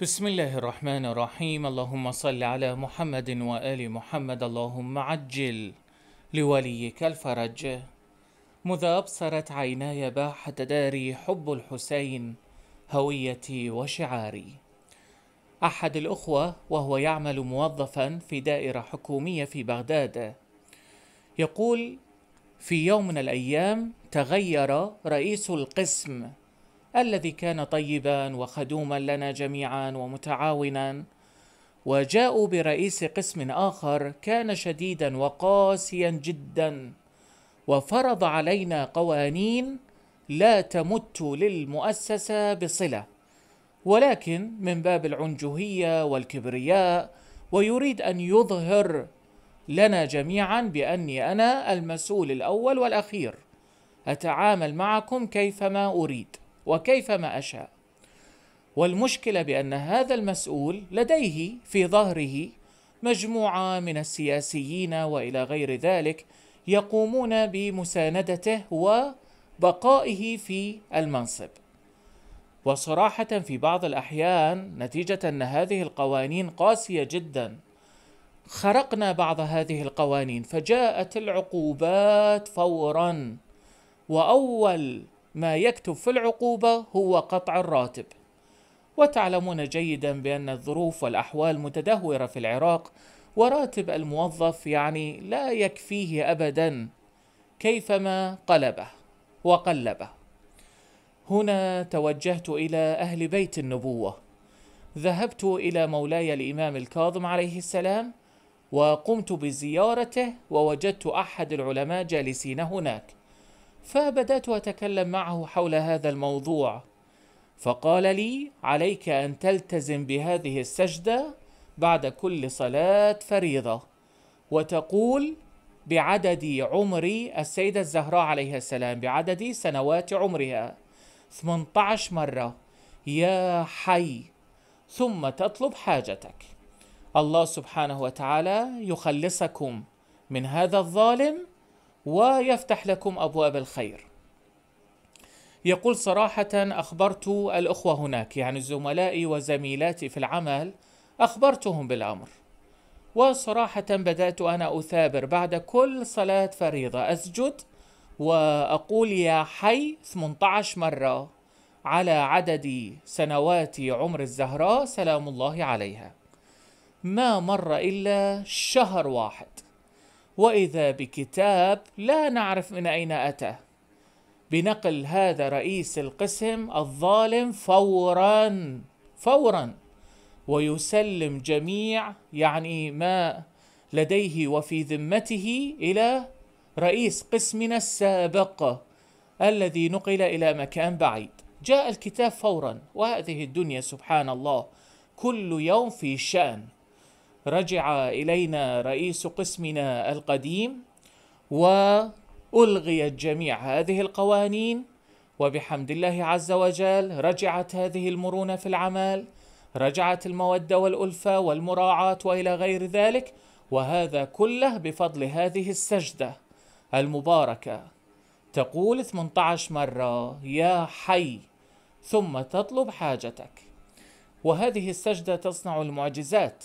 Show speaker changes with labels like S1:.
S1: بسم الله الرحمن الرحيم اللهم صل على محمد وآل محمد اللهم عجل لوليك الفرج مذا أبصرت عيناي باحة داري حب الحسين هويتي وشعاري أحد الأخوة وهو يعمل موظفا في دائرة حكومية في بغداد يقول في يوم من الأيام تغير رئيس القسم الذي كان طيبا وخدوما لنا جميعا ومتعاونا وجاءوا برئيس قسم اخر كان شديدا وقاسيا جدا وفرض علينا قوانين لا تمت للمؤسسه بصله ولكن من باب العنجهيه والكبرياء ويريد ان يظهر لنا جميعا باني انا المسؤول الاول والاخير اتعامل معكم كيفما اريد وكيفما أشاء والمشكلة بأن هذا المسؤول لديه في ظهره مجموعة من السياسيين وإلى غير ذلك يقومون بمساندته وبقائه في المنصب وصراحة في بعض الأحيان نتيجة أن هذه القوانين قاسية جدا خرقنا بعض هذه القوانين فجاءت العقوبات فورا وأول ما يكتب في العقوبة هو قطع الراتب وتعلمون جيدا بأن الظروف والأحوال متدهورة في العراق وراتب الموظف يعني لا يكفيه أبدا كيفما قلبه وقلبه هنا توجهت إلى أهل بيت النبوة ذهبت إلى مولاي الإمام الكاظم عليه السلام وقمت بزيارته ووجدت أحد العلماء جالسين هناك فبدات اتكلم معه حول هذا الموضوع فقال لي عليك ان تلتزم بهذه السجده بعد كل صلاه فريضه وتقول بعدد عمر السيده الزهراء عليها السلام بعدد سنوات عمرها 18 مره يا حي ثم تطلب حاجتك الله سبحانه وتعالى يخلصكم من هذا الظالم ويفتح لكم ابواب الخير. يقول صراحة أخبرت الأخوة هناك يعني زملائي وزميلاتي في العمل أخبرتهم بالأمر وصراحة بدأت أنا أثابر بعد كل صلاة فريضة أسجد وأقول يا حي 18 مرة على عدد سنوات عمر الزهراء سلام الله عليها ما مر إلا شهر واحد واذا بكتاب لا نعرف من اين اتى بنقل هذا رئيس القسم الظالم فورا فورا ويسلم جميع يعني ما لديه وفي ذمته الى رئيس قسمنا السابق الذي نقل الى مكان بعيد جاء الكتاب فورا وهذه الدنيا سبحان الله كل يوم في شان رجع الينا رئيس قسمنا القديم والغيت جميع هذه القوانين وبحمد الله عز وجل رجعت هذه المرونه في العمل رجعت الموده والالفه والمراعاه والى غير ذلك وهذا كله بفضل هذه السجده المباركه تقول 18 مره يا حي ثم تطلب حاجتك وهذه السجده تصنع المعجزات